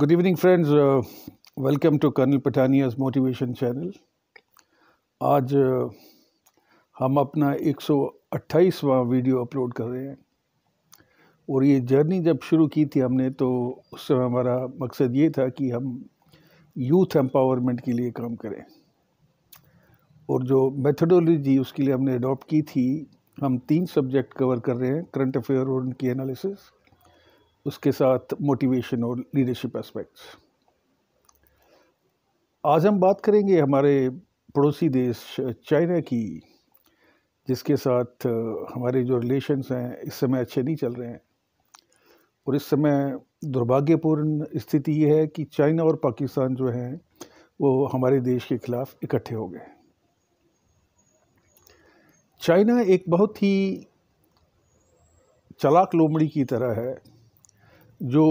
good evening friends welcome to to Pathania's motivation channel आज uh, हम अपना 128वां वीडियो अपलोड कर रहे हैं और ये जर्नी जब शुरू की थी हमने तो उस समय हमारा मकसद ये था कि हम यूथ एम्पावरमेंट के लिए काम करें और जो मेथडोलॉजी उसके लिए हमने अडॉप्ट की थी हम तीन सब्जेक्ट कवर कर रहे हैं करंट अफेयर और उनकी एनालिसिस उसके साथ मोटिवेशन और लीडरशिप एस्पेक्ट्स आज हम बात करेंगे हमारे पड़ोसी देश चाइना की जिसके साथ हमारे जो रिलेशंस हैं इस समय अच्छे नहीं चल रहे हैं और इस समय दुर्भाग्यपूर्ण स्थिति ये है कि चाइना और पाकिस्तान जो हैं वो हमारे देश के ख़िलाफ़ इकट्ठे हो गए चाइना एक बहुत ही चलाक लोमड़ी की तरह है जो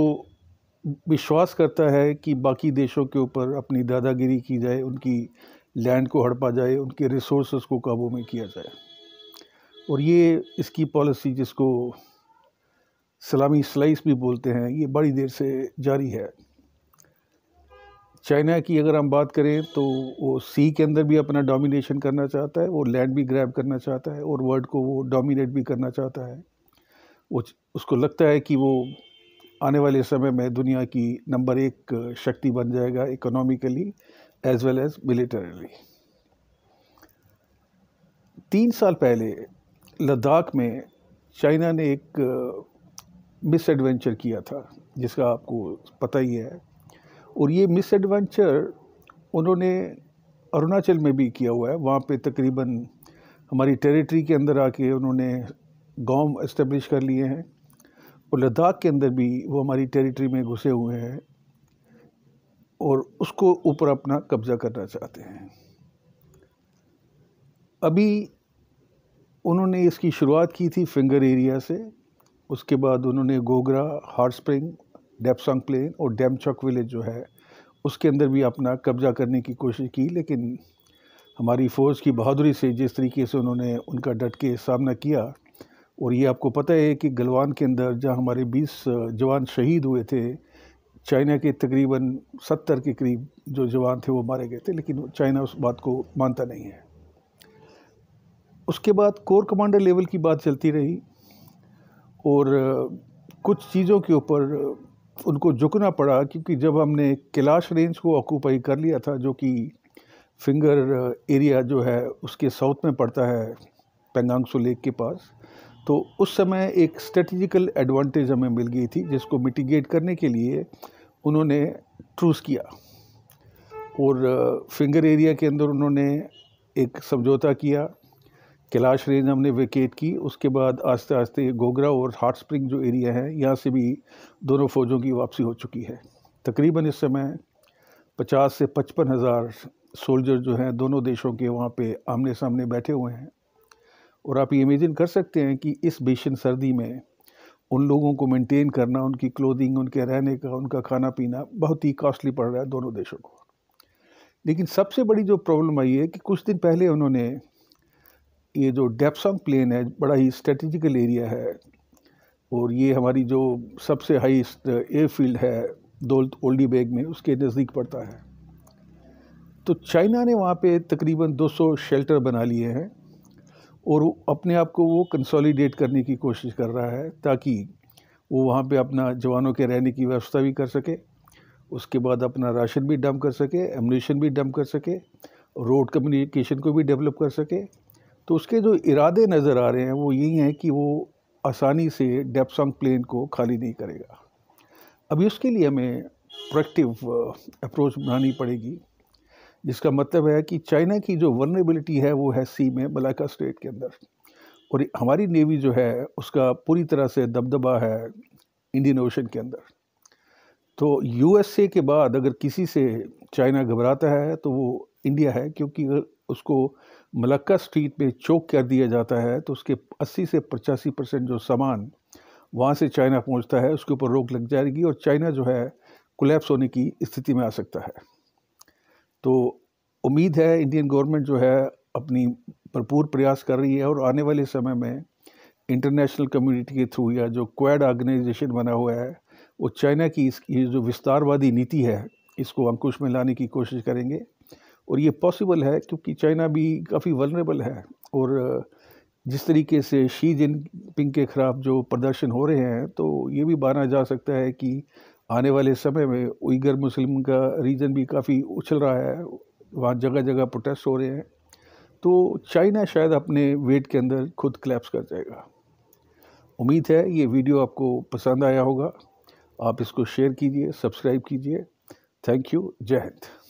विश्वास करता है कि बाकी देशों के ऊपर अपनी दादागिरी की जाए उनकी लैंड को हड़पा जाए उनके रिसोर्स को काबू में किया जाए और ये इसकी पॉलिसी जिसको सलामी स्लाइस भी बोलते हैं ये बड़ी देर से जारी है चाइना की अगर हम बात करें तो वो सी के अंदर भी अपना डोमिनेशन करना चाहता है वो लैंड भी ग्रैब करना चाहता है और वर्ल्ड को वो डोमिनेट भी करना चाहता है वो उसको लगता है कि वो आने वाले समय में दुनिया की नंबर एक शक्ति बन जाएगा economically as well as militarily तीन साल पहले लद्दाख में चाइना ने एक मिस एडवेंचर किया था जिसका आपको पता ही है और ये मिस एडवेंचर उन्होंने अरुणाचल में भी किया हुआ है वहाँ पे तकरीबन हमारी टेरिटरी के अंदर आके उन्होंने गांव इस्टेब्लिश कर लिए हैं और लद्दाख के अंदर भी वो हमारी टेरिटरी में घुसे हुए हैं और उसको ऊपर अपना कब्ज़ा करना चाहते हैं अभी उन्होंने इसकी शुरुआत की थी फिंगर एरिया से उसके बाद उन्होंने Gogra hot spring Depsang plain और डैमचौक विलेज जो है उसके अंदर भी अपना कब्जा करने की कोशिश की लेकिन हमारी फ़ौज की बहादुरी से जिस तरीके से उन्होंने उनका डट के सामना किया और ये आपको पता है कि गलवान के अंदर जहाँ हमारे 20 जवान शहीद हुए थे चाइना के तकरीबन 70 के करीब जो जवान थे वो मारे गए थे लेकिन चाइना उस बात को मानता नहीं है उसके बाद कोर कमांडर लेवल की बात चलती रही और कुछ चीज़ों के ऊपर उनको झुकना पड़ा क्योंकि जब हमने कैलाश रेंज को ऑक्यूपाई कर लिया था जो कि फिंगर एरिया जो है उसके साउथ में पड़ता है पेंगांगसो लेक के पास तो उस समय एक स्ट्रेटजिकल एडवांटेज हमें मिल गई थी जिसको मिटिगेट करने के लिए उन्होंने ट्रूस किया और फिंगर एरिया के अंदर उन्होंने एक समझौता किया कैलाश रेंज हमने वेकेट की उसके बाद आस्ते आस्ते गोगरा और हार्ट स्प्रिंग जो एरिया है यहाँ से भी दोनों फ़ौजों की वापसी हो चुकी है तकरीबन इस समय पचास से पचपन हज़ार सोल्जर जो हैं दोनों देशों के वहाँ पे आमने सामने बैठे हुए हैं और आप ये इमेजिन कर सकते हैं कि इस भीषण सर्दी में उन लोगों को मेंटेन करना उनकी क्लोथिंग उनके रहने का उनका खाना पीना बहुत ही कॉस्टली पड़ रहा है दोनों देशों को लेकिन सबसे बड़ी जो प्रॉब्लम आई है कि कुछ दिन पहले उन्होंने ये जो डेप्सॉन्ग प्लेन है बड़ा ही स्ट्रेटिजिकल एरिया है और ये हमारी जो सबसे हाईस्ट एयरफील्ड है दौलत ओल्डी बेग में उसके नज़दीक पड़ता है तो चाइना ने वहाँ पे तकरीबन 200 शेल्टर बना लिए हैं और अपने आप को वो कंसोलिडेट करने की कोशिश कर रहा है ताकि वो वहाँ पे अपना जवानों के रहने की व्यवस्था भी कर सके उसके बाद अपना राशन भी डंप कर सके एमुनेशन भी डंप कर सके रोड कम्युनिकेशन को भी डेवलप कर सके तो उसके जो इरादे नज़र आ रहे हैं वो यही हैं कि वो आसानी से डेपसंग प्लेन को खाली नहीं करेगा अभी उसके लिए हमें प्रोएक्टिव अप्रोच बनानी पड़ेगी जिसका मतलब है कि चाइना की जो वर्नेबिलिटी है वो है सी में मलाका स्टेट के अंदर और हमारी नेवी जो है उसका पूरी तरह से दबदबा है इंडियन ओशन के अंदर तो यूएसए के बाद अगर किसी से चाइना घबराता है तो वो इंडिया है क्योंकि अगर उसको मलक्का स्ट्रीट में चौक कर दिया जाता है तो उसके 80 से पचासी परसेंट जो सामान वहाँ से चाइना पहुँचता है उसके ऊपर रोक लग जाएगी और चाइना जो है कोलेप्स होने की स्थिति में आ सकता है तो उम्मीद है इंडियन गवर्नमेंट जो है अपनी भरपूर प्रयास कर रही है और आने वाले समय में इंटरनेशनल कम्युनिटी के थ्रू या जो क्वैड ऑर्गेनाइजेशन बना हुआ है वो चाइना की इसकी जो विस्तारवादी नीति है इसको अंकुश में लाने की कोशिश करेंगे और ये पॉसिबल है क्योंकि चाइना भी काफ़ी वलरेबल है और जिस तरीके से शी जिनपिंग के ख़िलाफ़ जो प्रदर्शन हो रहे हैं तो ये भी माना जा सकता है कि आने वाले समय में उइगर मुस्लिम का रीजन भी काफ़ी उछल रहा है वहाँ जगह जगह प्रोटेस्ट हो रहे हैं तो चाइना शायद अपने वेट के अंदर खुद क्लैप्स कर जाएगा उम्मीद है ये वीडियो आपको पसंद आया होगा आप इसको शेयर कीजिए सब्सक्राइब कीजिए थैंक यू जय हिंद